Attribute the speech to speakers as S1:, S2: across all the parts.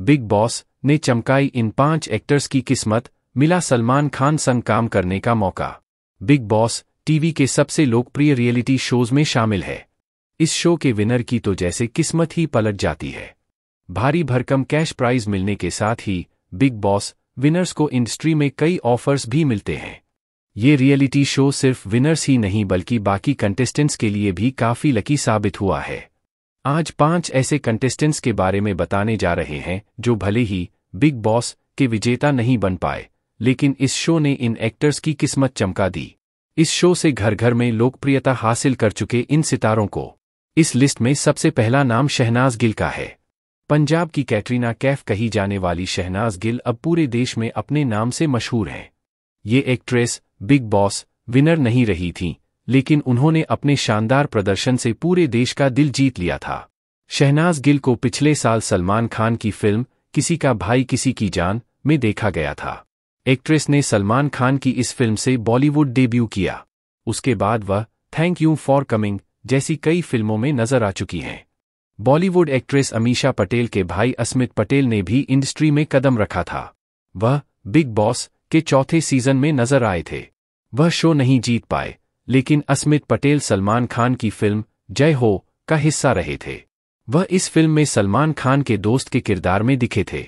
S1: big boss ने चमकाई इन पांच actors की किस्मत मिला सलमान खान संग काम करने का मौका बिग बॉस टीवी के सबसे लोकप्रिय रियलिटी शोज में शामिल है इस शो के विनर की तो जैसे किस्मत ही पलट जाती है भारी भरकम कैश प्राइज मिलने के साथ ही बिग बॉस विनर्स को इंडस्ट्री में कई ऑफर्स भी मिलते हैं ये रियलिटी शो सिर्फ विनर्स ही नहीं बल्कि बाकी कंटेस्टेंट्स के लिए भी काफ़ी लकी साबित हुआ है आज पांच ऐसे कंटेस्टेंट्स के बारे में बताने जा रहे हैं जो भले ही बिग बॉस के विजेता नहीं बन पाए लेकिन इस शो ने इन एक्टर्स की किस्मत चमका दी इस शो से घर घर में लोकप्रियता हासिल कर चुके इन सितारों को इस लिस्ट में सबसे पहला नाम शहनाज गिल का है पंजाब की कैटरीना कैफ कही जाने वाली शहनाज गिल अब पूरे देश में अपने नाम से मशहूर हैं ये एक्ट्रेस बिग बॉस विनर नहीं रही थीं लेकिन उन्होंने अपने शानदार प्रदर्शन से पूरे देश का दिल जीत लिया था शहनाज गिल को पिछले साल सलमान खान की फिल्म किसी का भाई किसी की जान में देखा गया था एक्ट्रेस ने सलमान खान की इस फिल्म से बॉलीवुड डेब्यू किया उसके बाद वह थैंक यू फॉर कमिंग जैसी कई फिल्मों में नजर आ चुकी हैं बॉलीवुड एक्ट्रेस अमीशा पटेल के भाई अस्मित पटेल ने भी इंडस्ट्री में कदम रखा था वह बिग बॉस के चौथे सीजन में नजर आए थे वह शो नहीं जीत पाए लेकिन अस्मित पटेल सलमान खान की फिल्म जय हो का हिस्सा रहे थे वह इस फिल्म में सलमान खान के दोस्त के किरदार में दिखे थे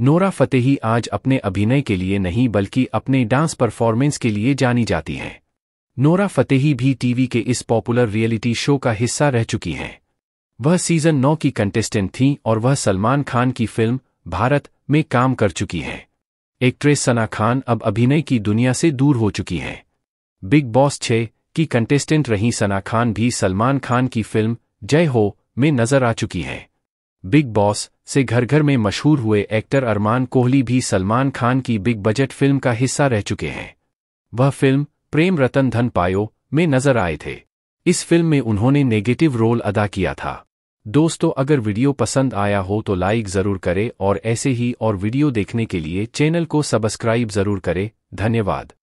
S1: नोरा फतेही आज अपने अभिनय के लिए नहीं बल्कि अपने डांस परफॉर्मेंस के लिए जानी जाती हैं नोरा फतेही भी टीवी के इस पॉपुलर रियलिटी शो का हिस्सा रह चुकी हैं वह सीजन नौ की कंटेस्टेंट थीं और वह सलमान खान की फिल्म भारत में काम कर चुकी हैं एक्ट्रेस सना खान अब अभिनय की दुनिया से दूर हो चुकी हैं बिग बॉस छः की कंटेस्टेंट रही सना खान भी सलमान खान की फिल्म जय हो में नजर आ चुकी हैं बिग बॉस से घर घर में मशहूर हुए एक्टर अरमान कोहली भी सलमान खान की बिग बजट फिल्म का हिस्सा रह चुके हैं वह फिल्म प्रेम रतन धन पायो में नजर आए थे इस फिल्म में उन्होंने नेगेटिव रोल अदा किया था दोस्तों अगर वीडियो पसंद आया हो तो लाइक ज़रूर करें और ऐसे ही और वीडियो देखने के लिए चैनल को सब्सक्राइब ज़रूर करें धन्यवाद